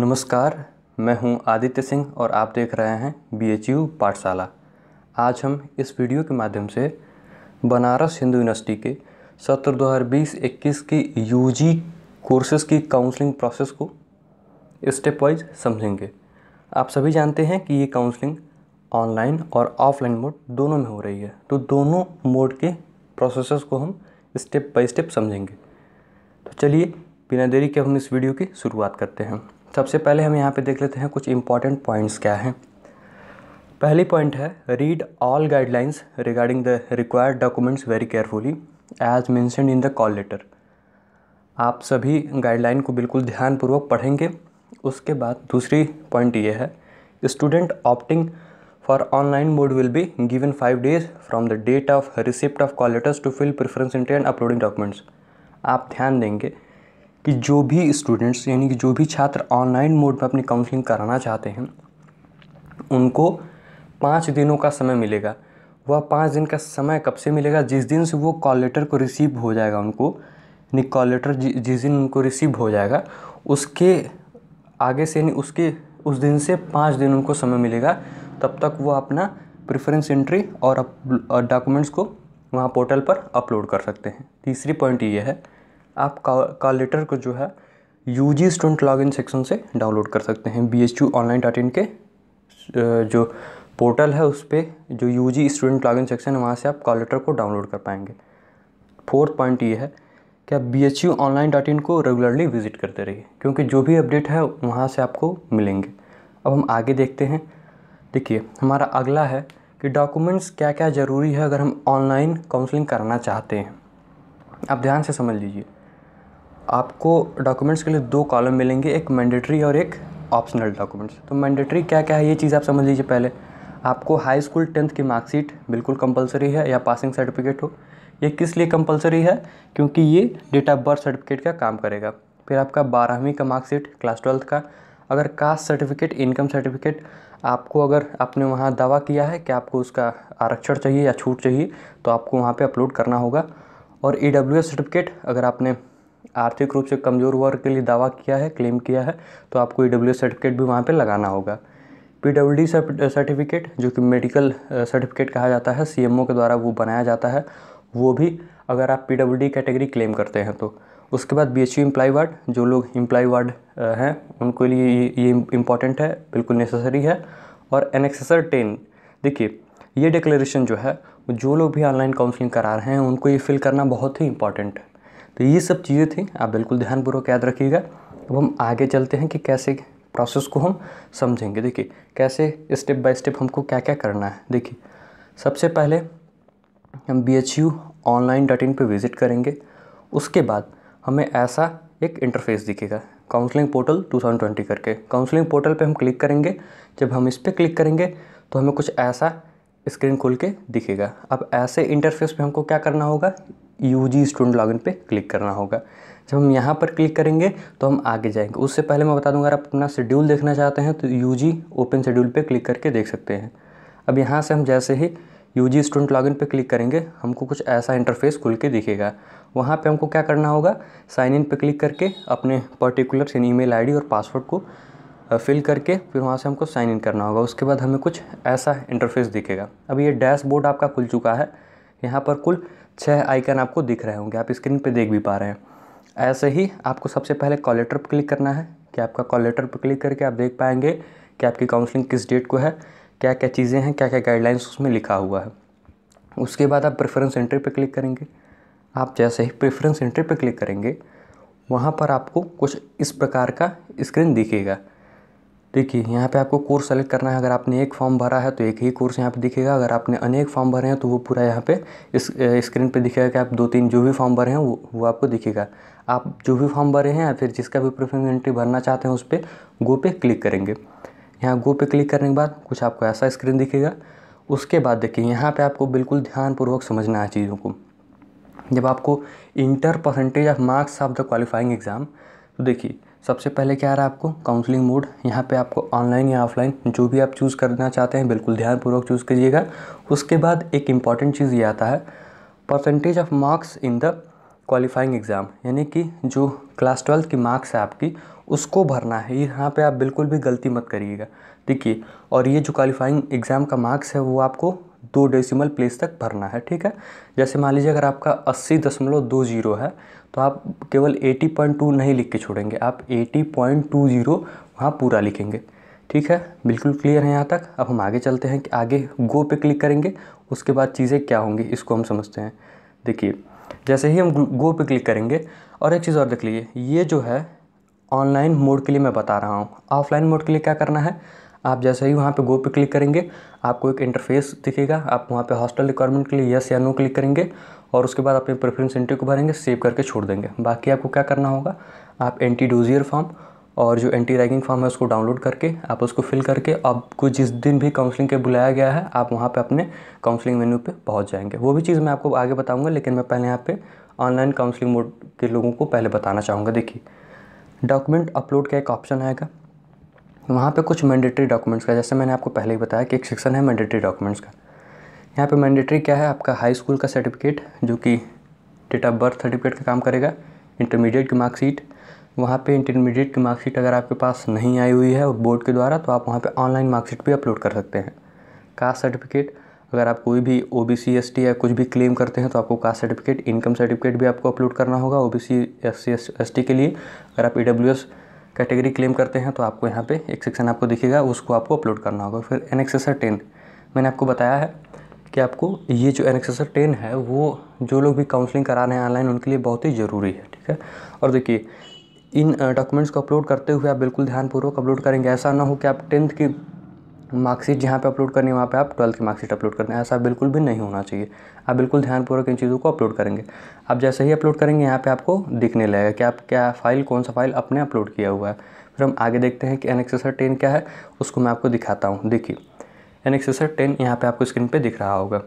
नमस्कार मैं हूं आदित्य सिंह और आप देख रहे हैं बी पाठशाला आज हम इस वीडियो के माध्यम से बनारस हिंदू यूनिवर्सिटी के सत्र 2020-21 की यूजी कोर्सेज की काउंसलिंग प्रोसेस को स्टेप वाइज समझेंगे आप सभी जानते हैं कि ये काउंसलिंग ऑनलाइन और ऑफलाइन मोड दोनों में हो रही है तो दोनों मोड के प्रोसेस को हम स्टेप बाई स्टेप समझेंगे तो चलिए बिना देरी के हम इस वीडियो की शुरुआत करते हैं सबसे पहले हम यहाँ पे देख लेते हैं कुछ इंपॉर्टेंट पॉइंट्स क्या हैं पहली पॉइंट है read all guidelines regarding the required documents very carefully as mentioned in the call letter आप सभी गाइडलाइन को बिल्कुल ध्यानपूर्वक पढ़ेंगे उसके बाद दूसरी पॉइंट ये है student opting for online mode will be given five days from the date of receipt of call letters to fill preference enter and uploading documents आप ध्यान देंगे कि जो भी स्टूडेंट्स यानी कि जो भी छात्र ऑनलाइन मोड में अपनी काउंसलिंग कराना चाहते हैं उनको पाँच दिनों का समय मिलेगा वह पाँच दिन का समय कब से मिलेगा जिस दिन से वो कॉल लेटर को रिसीव हो जाएगा उनको यानी कॉल लेटर जिस दिन उनको रिसीव हो जाएगा उसके आगे से यानी उसके उस दिन से पाँच दिन उनको समय मिलेगा तब तक वो अपना प्रेफरेंस एंट्री और डॉक्यूमेंट्स को वहाँ पोर्टल पर अपलोड कर सकते हैं तीसरी पॉइंट ये है आप लेटर को जो है U G student in section से डाउनलोड कर सकते हैं B H U online dot in के जो पोर्टल है उस पर जो U G student in section है वहाँ से आप कॉलेटर को डाउनलोड कर पाएंगे फोर्थ पॉइंट ये है कि आप B H U online dot in को रेगुलरली विजिट करते रहिए क्योंकि जो भी अपडेट है वहाँ से आपको मिलेंगे अब हम आगे देखते हैं देखिए हमारा अगला है कि डॉक्यूमेंट्स क्या क्या ज़रूरी है अगर हम ऑनलाइन काउंसलिंग कराना चाहते हैं आप ध्यान से समझ लीजिए आपको डॉक्यूमेंट्स के लिए दो कॉलम मिलेंगे एक मैंडेटरी और एक ऑप्शनल डॉक्यूमेंट्स तो मैंडेटरी क्या क्या है ये चीज़ आप समझ लीजिए पहले आपको हाई स्कूल टेंथ की मार्कशीट बिल्कुल कंपलसरी है या पासिंग सर्टिफिकेट हो ये किस लिए कंपलसरी है क्योंकि ये डेट ऑफ बर्थ सर्टिफिकेट का काम करेगा फिर आपका बारहवीं का मार्कशीट क्लास ट्वेल्थ का अगर कास्ट सर्टिफिकेट इनकम सर्टिफिकेट आपको अगर आपने वहाँ दावा किया है कि आपको उसका आरक्षण चाहिए या छूट चाहिए तो आपको वहाँ पे अपलोड करना होगा और ई e सर्टिफिकेट अगर आपने आर्थिक रूप से कमज़ोर वर्ग के लिए दावा किया है क्लेम किया है तो आपको ई e सर्टिफिकेट भी वहाँ पर लगाना होगा पी डब्ल्यू डी सर्टिफिकेट जो कि मेडिकल सर्टिफिकेट कहा जाता है सी के द्वारा वो बनाया जाता है वो भी अगर आप P W D category claim करते हैं तो उसके बाद B H U employee ward जो लोग इम्प्लाई वार्ड हैं उनके लिए ये इम्पॉर्टेंट है बिल्कुल नेसेसरी है और एक्सेसर टेन देखिए ये डिक्लेरेशन जो है जो लोग भी ऑनलाइन काउंसलिंग करा रहे हैं उनको ये फिल करना बहुत ही इंपॉर्टेंट है तो ये सब चीज़ें थी आप बिल्कुल ध्यानपूर्वक याद रखिएगा अब हम आगे चलते हैं कि कैसे प्रोसेस को हम समझेंगे देखिए कैसे स्टेप बाय स्टेप हमको क्या क्या करना है देखिए सबसे पहले हम B H U online dot in पर विज़िट करेंगे उसके बाद हमें ऐसा एक इंटरफेस दिखेगा काउंसलिंग पोर्टल 2020 करके काउंसलिंग पोर्टल पे हम क्लिक करेंगे जब हम इस पर क्लिक करेंगे तो हमें कुछ ऐसा स्क्रीन खोल के दिखेगा अब ऐसे इंटरफेस पे हमको क्या करना होगा यू जी स्टूडेंट लॉगिन पे क्लिक करना होगा जब हम यहाँ पर क्लिक करेंगे तो हम आगे जाएंगे उससे पहले मैं बता दूंगा अगर आप अपना शेड्यूल देखना चाहते हैं तो यू जी ओपन शेड्यूल पे क्लिक करके देख सकते हैं अब यहाँ से हम जैसे ही यू जी स्टूडेंट लॉगिन पे क्लिक करेंगे हमको कुछ ऐसा इंटरफेस खुल के दिखेगा वहाँ पर हमको क्या करना होगा साइन इन पर क्लिक करके अपने पर्टिकुलर ई मेल आई और पासवर्ड को फिल करके फिर वहाँ से हमको साइन इन करना होगा उसके बाद हमें कुछ ऐसा इंटरफेस दिखेगा अब ये डैशबोर्ड आपका खुल चुका है यहाँ पर कुल छः आइकन आपको दिख रहे होंगे आप स्क्रीन पर देख भी पा रहे हैं ऐसे ही आपको सबसे पहले कॉल लेटर पर क्लिक करना है कि आपका कॉल लेटर पर क्लिक करके आप देख पाएंगे कि आपकी काउंसलिंग किस डेट को है क्या क्या चीज़ें हैं क्या क्या गाइडलाइंस उसमें लिखा हुआ है उसके बाद आप प्रेफरेंस एंट्री पर क्लिक करेंगे आप जैसे ही प्रेफरेंस एंट्री पर क्लिक करेंगे वहाँ पर आपको कुछ इस प्रकार का स्क्रीन दिखेगा देखिए यहाँ पे आपको कोर्स सेलेक्ट करना है अगर आपने एक फॉर्म भरा है तो एक ही कोर्स यहाँ पे दिखेगा अगर आपने अनेक फॉर्म भरे हैं तो वो पूरा यहाँ पे इस स्क्रीन पे दिखेगा कि आप दो तीन जो भी फॉर्म भरे हैं वो वो आपको दिखेगा आप जो भी फॉर्म भरे हैं या फिर जिसका भी प्रूफिंग एंट्री भरना चाहते हैं उस पर गो पे क्लिक करेंगे यहाँ गो पे क्लिक करने के बाद कुछ आपको ऐसा स्क्रीन दिखेगा उसके बाद देखिए यहाँ पर आपको बिल्कुल ध्यानपूर्वक समझना है चीज़ों को जब आपको enter percentage of marks of the qualifying exam तो देखिए सबसे पहले क्या आ रहा है आपको काउंसलिंग मोड यहाँ पे आपको ऑनलाइन या ऑफलाइन जो भी आप चूज़ करना चाहते हैं बिल्कुल ध्यानपूर्वक चूज़ कीजिएगा उसके बाद एक इम्पॉर्टेंट चीज़ ये आता है percentage of marks in the qualifying exam यानी कि जो क्लास ट्वेल्थ की मार्क्स है आपकी उसको भरना है यहाँ पे आप बिल्कुल भी गलती मत करिएगा देखिए और ये जो क्वालिफाइंग एग्ज़ाम का मार्क्स है वो आपको दो डेसिमल प्लेस तक भरना है ठीक है जैसे मान लीजिए अगर आपका अस्सी दशमलव दो जीरो है तो आप केवल एटी पॉइंट टू नहीं लिख के छोड़ेंगे आप एटी पॉइंट टू जीरो वहाँ पूरा लिखेंगे ठीक है बिल्कुल क्लियर है यहाँ तक अब हम आगे चलते हैं कि आगे गो पे क्लिक करेंगे उसके बाद चीज़ें क्या होंगी इसको हम समझते हैं देखिए जैसे ही हम गो पे क्लिक करेंगे और एक चीज़ और देख लीजिए ये जो है ऑनलाइन मोड के लिए मैं बता रहा हूँ ऑफलाइन मोड के लिए क्या करना है आप जैसे ही वहाँ पे गो पे क्लिक करेंगे आपको एक इंटरफेस दिखेगा आप वहाँ पे हॉस्टल रिक्वायरमेंट के लिए यस या नो क्लिक करेंगे और उसके बाद अपने प्रेफरेंस एंट्री को भरेंगे सेव करके छोड़ देंगे बाकी आपको क्या करना होगा आप एंटी डोजियर फॉर्म और जो एंटी रैगिंग फॉर्म है उसको डाउनलोड करके आप उसको फिल करके आपको जिस दिन भी काउंसलिंग के बुलाया गया है आप वहाँ पर अपने काउंसलिंग मेन्यू पर पहुँच जाएंगे वो भी चीज़ मैं आपको आगे बताऊँगा लेकिन मैं पहले यहाँ पे ऑनलाइन काउंसलिंग मोड के लोगों को पहले बताना चाहूँगा देखिए डॉक्यूमेंट अपलोड का एक ऑप्शन आएगा वहाँ पे कुछ मैंडेटरी डॉक्यूमेंट्स का जैसे मैंने आपको पहले ही बताया कि एक सेक्शन है मैंडेटरी डॉक्यूमेंट्स का यहाँ पे मैंडेटरी क्या है आपका हाई स्कूल का सर्टिफिकेट जो कि डेट ऑफ बर्थ सर्टिफिकेट का काम करेगा इंटरमीडिएट की मार्कशीट वहाँ पे इंटरमीडिएट की मार्कशीट अगर आपके पास नहीं आई हुई है बोर्ड के द्वारा तो आप वहाँ पर ऑनलाइन मार्कशीट भी अपलोड कर सकते हैं कास्ट सर्टिफिकेट अगर आप कोई भी O B C S T या कुछ भी क्लेम करते हैं तो आपको कास्ट सर्टिफिकेट इनकम सर्टिफिकेट भी आपको अपलोड करना होगा O B C S C S T के लिए अगर आप E W S category claim करते हैं तो आपको यहाँ पे एक सेक्शन आपको दिखेगा उसको आपको अपलोड करना होगा फिर एन एक्सेसर टेन मैंने आपको बताया है कि आपको ये जो एन एक्सेसर टेन है वो जो लोग भी काउंसलिंग करा रहे हैं ऑनलाइन उनके लिए बहुत ही ज़रूरी है ठीक है और देखिए इन डॉक्यूमेंट्स को अपलोड करते हुए आप बिल्कुल ध्यानपूर्वक अपलोड करेंगे ऐसा ना हो कि आप टेंथ की मार्कशीट जहाँ पे अपलोड करनी है वहाँ पे आप ट्वेल्थ की मार्कशीट अपलोड करना है ऐसा बिल्कुल भी नहीं होना चाहिए आप बिल्कुल ध्यानपूर्वक इन चीज़ों को अपलोड करेंगे आप जैसे ही अपलोड करेंगे यहाँ पे आपको दिखने लगेगा कि आप क्या फाइल कौन सा फाइल अपने अपलोड किया हुआ है फिर हम आगे देखते हैं कि एन टेन क्या है उसको मैं आपको दिखाता हूँ देखिए एन एक्सेसर टेन यहाँ पर आपको स्क्रीन पर दिख रहा होगा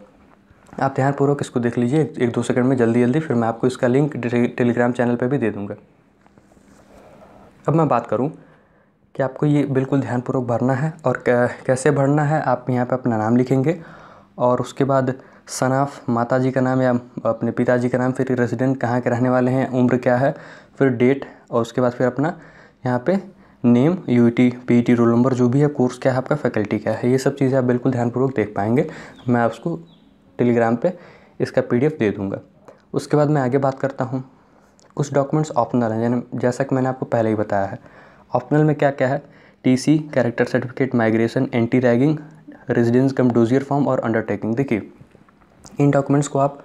आप ध्यानपूर्वक इसको देख लीजिए एक दो सेकंड में जल्दी जल्दी फिर मैं आपको इसका लिंक टेलीग्राम चैनल पर भी दे दूँगा अब मैं बात करूँ कि आपको ये बिल्कुल ध्यानपूर्वक भरना है और कैसे भरना है आप यहाँ पे अपना नाम लिखेंगे और उसके बाद सनाफ माताजी माता जी का नाम या अपने पिताजी का नाम फिर रेजिडेंट कहाँ के रहने वाले हैं उम्र क्या है फिर डेट और उसके बाद फिर अपना यहाँ पे name U T P T roll number जो भी है कोर्स क्या है आपका फैकल्टी क्या है ये सब चीज़ें आप बिल्कुल ध्यानपूर्वक देख पाएंगे मैं आपको टेलीग्राम पे इसका पी दे दूँगा उसके बाद मैं आगे बात करता हूँ कुछ डॉक्यूमेंट्स ऑप्शनल हैं जैसा कि मैंने आपको पहले ही बताया है ऑप्शनल में क्या क्या है TC character certificate migration anti ragging residence cum dossier form और अंडरटेकिंग देखिए इन डॉक्यूमेंट्स को आप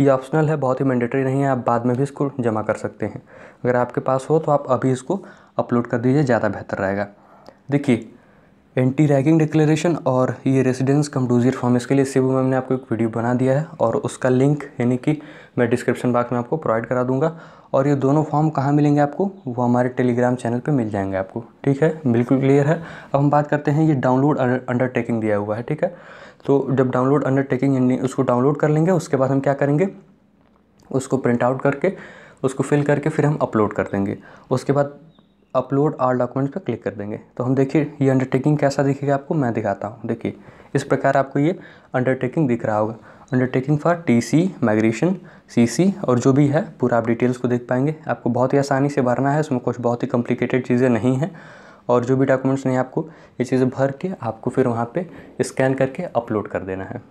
ये ऑप्शनल है बहुत ही मैंडेटरी नहीं है आप बाद में भी इसको जमा कर सकते हैं अगर आपके पास हो तो आप अभी इसको अपलोड कर दीजिए ज़्यादा बेहतर रहेगा देखिए एंटी रैगिंग डिक्लेरेशन और ये रेसिडेंस कम डूजियर फॉर्म इसके लिए सिबू मैम ने आपको एक वीडियो बना दिया है और उसका लिंक यानी कि मैं डिस्क्रिप्शन बॉक्स में आपको प्रोवाइड करा दूंगा और ये दोनों फॉर्म कहाँ मिलेंगे आपको वो हमारे टेलीग्राम चैनल पे मिल जाएंगे आपको ठीक है बिल्कुल क्लियर है अब हम बात करते हैं ये डाउनलोड अंडरटेकिंग दिया हुआ है ठीक है तो जब डाउनलोड अंडरटेकिंग टेकिंग उसको डाउनलोड कर लेंगे उसके बाद हम क्या करेंगे उसको प्रिंट आउट करके उसको फिल करके फिर हम अपलोड कर देंगे उसके बाद अपलोड आर डॉक्यूमेंट्स पर क्लिक कर देंगे तो हम देखिए ये अंडरटेकिंग कैसा दिखेगा आपको मैं दिखाता हूँ देखिए इस प्रकार आपको ये अंडरटेकिंग दिख रहा होगा undertaking for TC migration CC और जो भी है पूरा आप डिटेल्स को देख पाएंगे आपको बहुत ही आसानी से भरना है उसमें कुछ बहुत ही कॉम्प्लिकेटेड चीज़ें नहीं हैं और जो भी डॉक्यूमेंट्स नहीं आपको ये चीज़ें भर के आपको फिर वहाँ पर स्कैन करके अपलोड कर देना है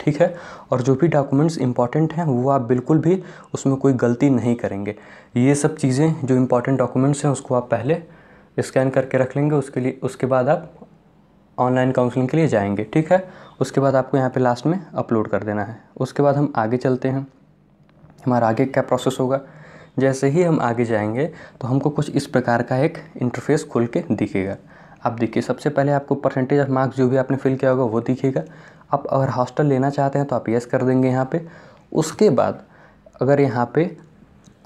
ठीक है और जो भी डॉक्यूमेंट्स इंपॉर्टेंट हैं वो आप बिल्कुल भी उसमें कोई गलती नहीं करेंगे ये सब चीज़ें जो इम्पॉर्टेंट डॉक्यूमेंट्स हैं उसको आप पहले स्कैन करके रख लेंगे उसके लिए उसके बाद आप ऑनलाइन काउंसलिंग के लिए जाएंगे ठीक है उसके बाद आपको यहाँ पे लास्ट में अपलोड कर देना है उसके बाद हम आगे चलते हैं हमारा आगे क्या प्रोसेस होगा जैसे ही हम आगे जाएंगे तो हमको कुछ इस प्रकार का एक इंटरफेस खुल के दिखेगा आप देखिए सबसे पहले आपको परसेंटेज ऑफ मार्क्स जो भी आपने फिल किया होगा वो दिखेगा आप अगर हॉस्टल लेना चाहते हैं तो आप यस कर देंगे यहाँ पे उसके बाद अगर यहाँ पे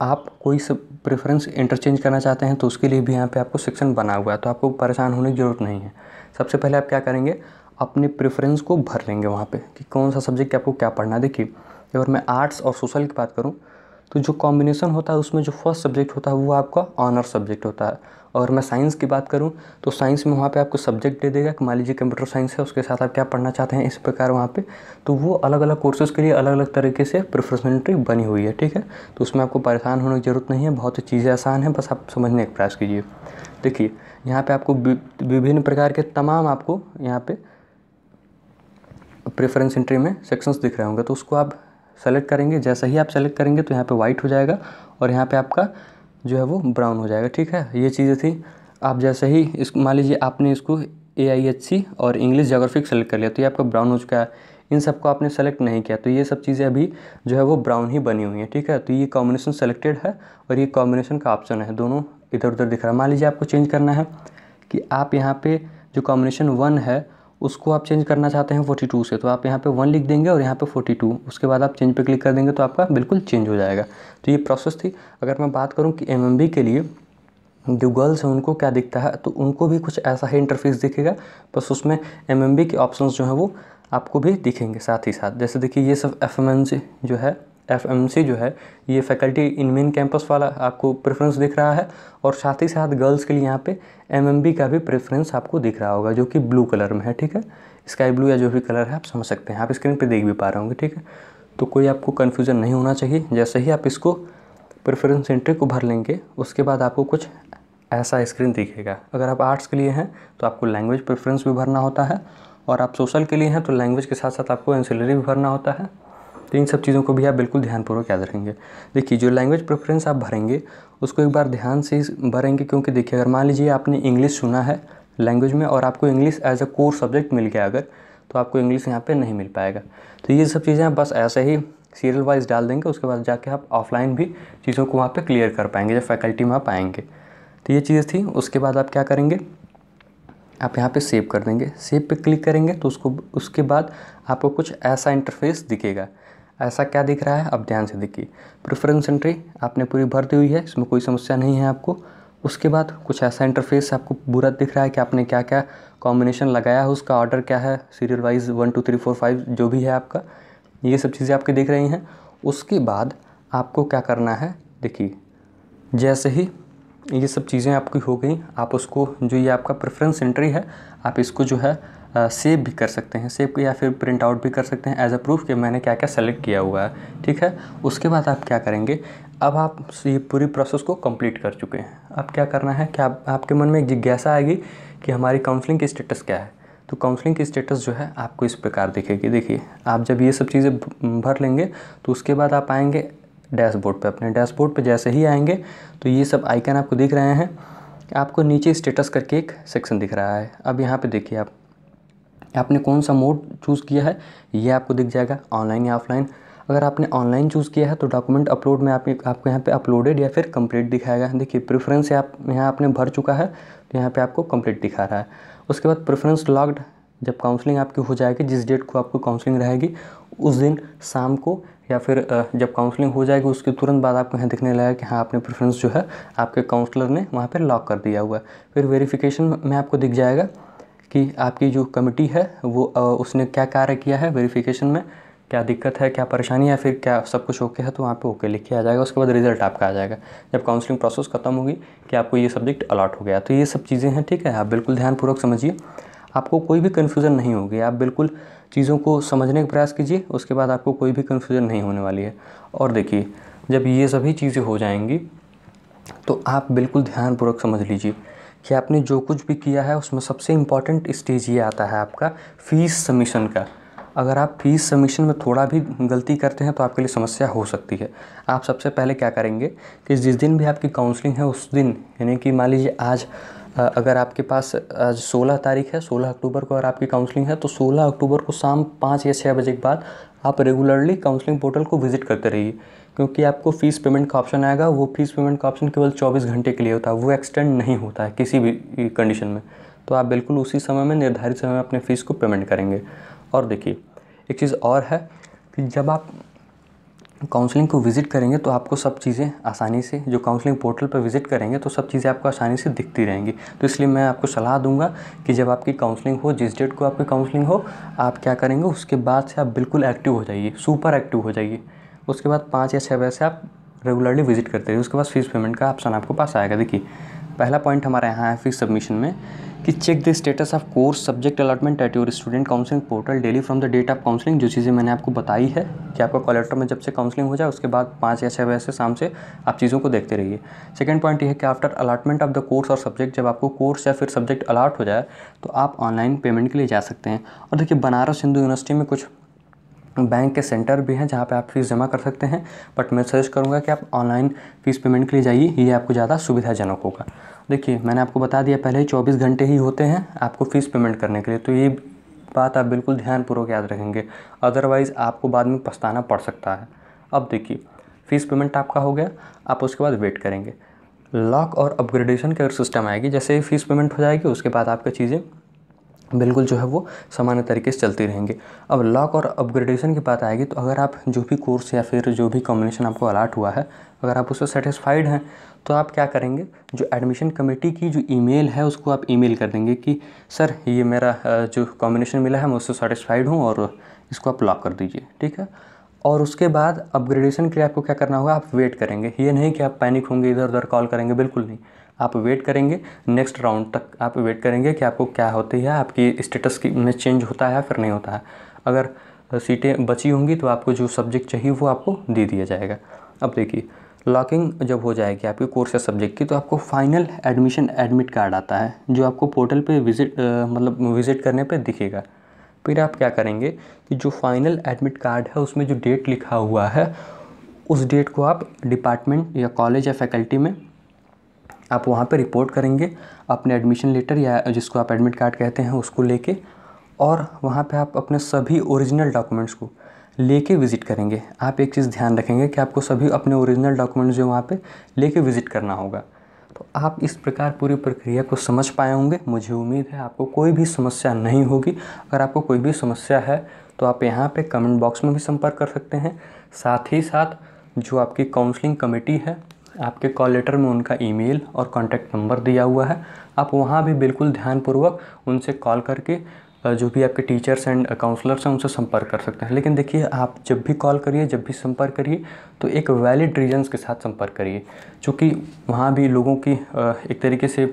आप कोई से प्रेफरेंस इंटरचेंज करना चाहते हैं तो उसके लिए भी यहाँ पे आपको सेक्शन बना हुआ है तो आपको परेशान होने की ज़रूरत नहीं है सबसे पहले आप क्या करेंगे अपने प्रेफरेंस को भर लेंगे वहाँ पर कि कौन सा सब्जेक्ट आपको क्या पढ़ना देखिए अगर मैं आर्ट्स और सोशल की बात करूँ तो जो कॉम्बिनेशन होता है उसमें जो फर्स्ट सब्जेक्ट होता है वो आपका ऑनर्स सब्जेक्ट होता है और मैं साइंस की बात करूँ तो साइंस में वहाँ पे आपको सब्जेक्ट दे देगा कि मान लीजिए कंप्यूटर साइंस है उसके साथ आप क्या पढ़ना चाहते हैं इस प्रकार वहाँ पे तो वो अलग अलग कोर्सेज़ के लिए अलग अलग तरीके से प्रिफ्रेशनरी बनी हुई है ठीक है तो उसमें आपको परेशान होने की ज़रूरत नहीं है बहुत चीज़ें आसान हैं बस आप समझने का प्रयास कीजिए देखिए यहाँ पर आपको विभिन्न प्रकार के तमाम आपको यहाँ पर प्रेफरेंस एंट्री में सेक्शंस दिख रहे होंगे तो उसको आप सेलेक्ट करेंगे जैसे ही आप सेलेक्ट करेंगे तो यहाँ पे वाइट हो जाएगा और यहाँ पे आपका जो है वो ब्राउन हो जाएगा ठीक है ये चीज़ें थी आप जैसे ही इस मान लीजिए आपने इसको ए आई एच सी और इंग्लिश जोग्राफिक सेलेक्ट कर लिया तो ये आपका ब्राउन हो चुका है इन सबको आपने सेलेक्ट नहीं किया तो ये सब चीज़ें अभी जो है वो ब्राउन ही बनी हुई हैं ठीक है तो ये कॉम्बिनेशन सेलेक्टेड है और ये कॉम्बिनेशन का ऑप्शन है दोनों इधर उधर दिख रहा है मान लीजिए आपको चेंज करना है कि आप यहाँ पे जो कॉम्बिनेशन वन है उसको आप चेंज करना चाहते हैं फोर्टी टू से तो आप यहाँ पर वन लिख देंगे और यहाँ पर फोर्टी टू उसके बाद आप चेंज पर क्लिक कर देंगे तो आपका बिल्कुल चेंज हो जाएगा तो ये प्रोसेस थी अगर मैं बात करूँ कि एम के लिए जो गर्ल्स हैं उनको क्या दिखता है तो उनको भी कुछ ऐसा ही इंटरफेस दिखेगा बस उसमें एम के ऑप्शन जो हैं वो आपको भी दिखेंगे साथ ही साथ जैसे देखिए ये सब एफ जो है एफएमसी जो है ये फैकल्टी इन मेन कैंपस वाला आपको प्रेफरेंस दिख रहा है और साथ ही साथ गर्ल्स के लिए यहाँ पे एमएमबी का भी प्रेफरेंस आपको दिख रहा होगा जो कि ब्लू कलर में है ठीक है स्काई ब्लू या जो भी कलर है आप समझ सकते हैं आप स्क्रीन पर देख भी पा रहे होंगे ठीक है तो कोई आपको कन्फ्यूज़न नहीं होना चाहिए जैसे ही आप इसको प्रेफरेंस एंट्री को भर लेंगे उसके बाद आपको कुछ ऐसा स्क्रीन दिखेगा अगर आप आर्ट्स के लिए हैं तो आपको लैंग्वेज प्रेफरेंस भी भरना होता है और आप सोशल के लिए हैं तो लैंग्वेज के साथ साथ आपको एंसिलरी भी भरना होता है तो इन सब चीज़ों को भी आप बिल्कुल ध्यानपूर्वक याद रखेंगे देखिए जो लैंग्वेज प्रेफरेंस आप भरेंगे उसको एक बार ध्यान से भरेंगे क्योंकि देखिए अगर मान लीजिए आपने इंग्लिश सुना है लैंग्वेज में और आपको English as a core subject मिल गया अगर तो आपको इंग्लिश यहाँ पर नहीं मिल पाएगा तो ये सब चीज़ें आप बस ऐसे ही सीरियल वाइज डाल देंगे उसके बाद जाके आप ऑफलाइन भी चीज़ों को वहाँ पर क्लियर कर पाएंगे जब फैकल्टी में आप आएंगे तो ये चीज़ थी उसके बाद आप क्या करेंगे आप यहाँ पे सेव कर देंगे सेव पे क्लिक करेंगे तो उसको उसके बाद आपको कुछ ऐसा इंटरफेस दिखेगा ऐसा क्या दिख रहा है आप ध्यान से देखिए प्रेफरेंस एंट्री आपने पूरी भर दी हुई है इसमें कोई समस्या नहीं है आपको उसके बाद कुछ ऐसा इंटरफेस आपको बुरा दिख रहा है कि आपने क्या क्या कॉम्बिनेशन लगाया है उसका ऑर्डर क्या है serial wise one two three four five जो भी है आपका ये सब चीज़ें आपकी दिख रही हैं उसके बाद आपको क्या करना है देखिए जैसे ही ये सब चीज़ें आपकी हो गई आप उसको जो ये आपका प्रेफरेंस एंट्री है आप इसको जो है सेव भी कर सकते हैं सेव या फिर प्रिंट आउट भी कर सकते हैं एज अ प्रूफ कि मैंने क्या क्या सेलेक्ट किया हुआ है ठीक है उसके बाद आप क्या करेंगे अब आप ये पूरी प्रोसेस को कंप्लीट कर चुके हैं अब क्या करना है कि आप, आपके मन में एक जिज्ञासा आएगी कि हमारी काउंसलिंग की स्टेटस क्या है तो काउंसलिंग की स्टेटस जो है आपको इस प्रकार दिखेगी देखिए आप जब ये सब चीज़ें भर लेंगे तो उसके बाद आप आएंगे डैशबोर्ड पे अपने डैशबोर्ड पे जैसे ही आएंगे तो ये सब आइकन आपको दिख रहे हैं आपको नीचे स्टेटस करके एक सेक्शन दिख रहा है अब यहाँ पे देखिए आप आपने कौन सा मोड चूज़ किया है ये आपको दिख जाएगा ऑनलाइन या ऑफलाइन अगर आपने ऑनलाइन चूज़ किया है तो डॉक्यूमेंट अपलोड में आपके आपको यहाँ पे अपलोडेड या फिर कंप्लीट दिखाएगा देखिए प्रेफरेंस आप यहाँ आपने भर चुका है तो यहाँ पे आपको कंप्लीट दिखा रहा है उसके बाद प्रेफरेंस लॉग्ड जब काउंसलिंग आपकी हो जाएगी जिस डेट को आपको काउंसलिंग रहेगी उस दिन शाम को या फिर जब काउंसलिंग हो जाएगी उसके तुरंत बाद आपको यहाँ दिखने लगा कि हाँ आपने प्रेफरेंस जो है आपके काउंसलर ने वहाँ पर लॉक कर दिया हुआ है फिर वेरीफिकेशन में आपको दिख जाएगा कि आपकी जो कमेटी है वो उसने क्या कार्य किया है वेरिफिकेशन में क्या दिक्कत है क्या परेशानी है फिर क्या सब कुछ ओके है तो वहाँ पे ओके लिख के आ जाएगा उसके बाद रिजल्ट आपका आ जाएगा जब काउंसलिंग प्रोसेस खत्म होगी कि आपको ये सब्जेक्ट अलाट हो गया तो ये सब चीज़ें हैं ठीक है आप बिल्कुल ध्यानपूर्वक समझिए आपको कोई भी कन्फ्यूज़न नहीं होगी आप बिल्कुल चीज़ों को समझने का प्रयास कीजिए उसके बाद आपको कोई भी कन्फ्यूज़न नहीं होने वाली है और देखिए जब ये सभी चीज़ें हो जाएंगी तो आप बिल्कुल ध्यानपूर्वक समझ लीजिए कि आपने जो कुछ भी किया है उसमें सबसे इम्पॉर्टेंट स्टेज ये आता है आपका फ़ीस सबमिशन का अगर आप फीस सबमिशन में थोड़ा भी गलती करते हैं तो आपके लिए समस्या हो सकती है आप सबसे पहले क्या करेंगे कि जिस दिन भी आपकी काउंसलिंग है उस दिन यानी कि मान लीजिए आज अगर आपके पास आज 16 तारीख है 16 अक्टूबर को अगर आपकी काउंसलिंग है तो 16 अक्टूबर को शाम पाँच या छः बजे के बाद आप रेगुलरली काउंसलिंग पोर्टल को विज़िट करते रहिए क्योंकि आपको फ़ीस पेमेंट का ऑप्शन आएगा वो फ़ीस पेमेंट का ऑप्शन केवल 24 घंटे के लिए होता है वो एक्सटेंड नहीं होता है किसी भी कंडीशन में तो आप बिल्कुल उसी समय में निर्धारित समय में अपने फ़ीस को पेमेंट करेंगे और देखिए एक चीज़ और है कि जब आप काउंसलिंग को विज़िट करेंगे तो आपको सब चीज़ें आसानी से जो काउंसलिंग पोर्टल पर विज़िट करेंगे तो सब चीज़ें आपको आसानी से दिखती रहेंगी तो इसलिए मैं आपको सलाह दूंगा कि जब आपकी काउंसलिंग हो जिस डेट को आपकी काउंसलिंग हो आप क्या करेंगे उसके बाद से आप बिल्कुल एक्टिव हो जाइए सुपर एक्टिव हो जाइए उसके बाद पाँच या छः बजे से आप रेगुलरली विजिट करते रहिए उसके बाद फीस पेमेंट का ऑप्शन आपको पास आएगा देखिए पहला पॉइंट हमारा यहाँ है फीस सबमिशन में कि check the status of course subject allotment at your student counselling portal daily from the date of counselling जो चीज़ें मैंने आपको बताई है कि आपका कॉलेक्टर में जब से काउंसलिंग हो जाए उसके बाद पाँच या छः बजे से शाम से आप चीज़ों को देखते रहिए सेकेंड पॉइंट ये है कि after allotment of the course और सब्जेक्ट जब आपको कोर्स या फिर सब्जेक्ट अलाट हो जाए तो आप ऑनलाइन पेमेंट के लिए जा सकते हैं और देखिए बनारस हिंदू यूनिवर्सिटी में कुछ बैंक के सेंटर भी हैं जहाँ पे आप फ़ीस जमा कर सकते हैं बट मैं सजेस्ट करूँगा कि आप ऑनलाइन फ़ीस पेमेंट के लिए जाइए ये आपको ज़्यादा सुविधाजनक होगा देखिए मैंने आपको बता दिया पहले ही चौबीस घंटे ही होते हैं आपको फ़ीस पेमेंट करने के लिए तो ये बात आप बिल्कुल ध्यानपूर्वक याद रखेंगे अदरवाइज़ आपको बाद में पछताना पड़ सकता है अब देखिए फ़ीस पेमेंट आपका हो गया आप उसके बाद वेट करेंगे लॉक और अपग्रेडेशन का सिस्टम आएगी जैसे ही फ़ीस पेमेंट हो जाएगी उसके बाद आपकी चीज़ें बिल्कुल जो है वो सामान्य तरीके से चलती रहेंगे अब लॉक और अपग्रेडेशन की बात आएगी तो अगर आप जो भी कोर्स या फिर जो भी कॉम्बिनेशन आपको अलाट हुआ है अगर आप उससे सेटिस्फाइड हैं तो आप क्या करेंगे जो एडमिशन कमेटी की जो ईमेल है उसको आप ईमेल कर देंगे कि सर ये मेरा जो कॉम्बिनेशन मिला है मैं उससे सेटिस्फाइड हूँ और इसको आप लॉक कर दीजिए ठीक है और उसके बाद अपग्रेडेशन के लिए आपको क्या करना होगा आप वेट करेंगे ये नहीं कि आप पैनिक होंगे इधर उधर कॉल करेंगे बिल्कुल नहीं आप वेट करेंगे नेक्स्ट राउंड तक आप वेट करेंगे कि आपको क्या होती है आपकी स्टेटस की में चेंज होता है फिर नहीं होता है अगर सीटें बची होंगी तो आपको जो सब्जेक्ट चाहिए वो आपको दे दिया जाएगा अब देखिए लॉकिंग जब हो जाएगी आपके कोर्स या सब्जेक्ट की तो आपको फाइनल एडमिशन एडमिट कार्ड आता है जो आपको पोर्टल पे विज़िट मतलब विज़िट करने पे दिखेगा फिर आप क्या करेंगे कि जो फाइनल एडमिट कार्ड है उसमें जो डेट लिखा हुआ है उस डेट को आप डिपार्टमेंट या कॉलेज या फैकल्टी में आप वहाँ पर रिपोर्ट करेंगे अपने एडमिशन लेटर या जिसको आप एडमिट कार्ड कहते हैं उसको लेके और वहाँ पे आप अपने सभी ओरिजिनल डॉक्यूमेंट्स को लेके विज़िट करेंगे आप एक चीज़ ध्यान रखेंगे कि आपको सभी अपने ओरिजिनल डॉक्यूमेंट्स जो वहाँ पे लेके विज़िट करना होगा तो आप इस प्रकार पूरी प्रक्रिया को समझ पाए होंगे मुझे उम्मीद है आपको कोई भी समस्या नहीं होगी अगर आपको कोई भी समस्या है तो आप यहाँ पे कमेंट बॉक्स में भी संपर्क कर सकते हैं साथ ही साथ जो आपकी काउंसलिंग कमेटी है आपके कॉल लेटर में उनका ईमेल और कॉन्टैक्ट नंबर दिया हुआ है आप वहाँ भी बिल्कुल ध्यानपूर्वक उनसे कॉल करके जो भी आपके टीचर्स एंड काउंसलर्स हैं उनसे संपर्क कर सकते हैं लेकिन देखिए आप जब भी कॉल करिए जब भी संपर्क करिए तो एक वैलिड रीजंस के साथ संपर्क करिए चूँकि वहाँ भी लोगों की एक तरीके से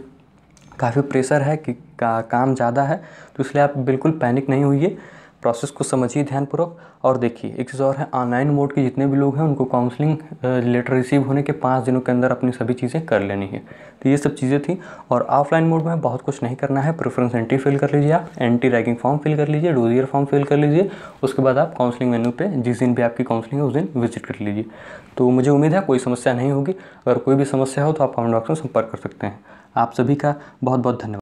काफ़ी प्रेशर है कि का, काम ज़्यादा है तो इसलिए आप बिल्कुल पैनिक नहीं हुई प्रोसेस को समझिए ध्यानपूर्वक और देखिए एक चीज़ और है ऑनलाइन मोड के जितने भी लोग हैं उनको काउंसलिंग लेटर रिसीव होने के पाँच दिनों के अंदर अपनी सभी चीज़ें कर लेनी है तो ये सब चीज़ें थी और ऑफलाइन मोड में बहुत कुछ नहीं करना है प्रेफरेंस एंट्री फिल कर लीजिए आप एंटी रैगिंग फॉर्म फिल कर लीजिए डोजियर फॉर्म फिल कर लीजिए उसके बाद आप काउंसलिंग मेन्यू पर जिस दिन भी आपकी काउंसलिंग है उस दिन विजिट कर लीजिए तो मुझे उम्मीद है कोई समस्या नहीं होगी अगर कोई भी समस्या हो तो आप कमेंट बॉक्स में संपर्क कर सकते हैं आप सभी का बहुत बहुत धन्यवाद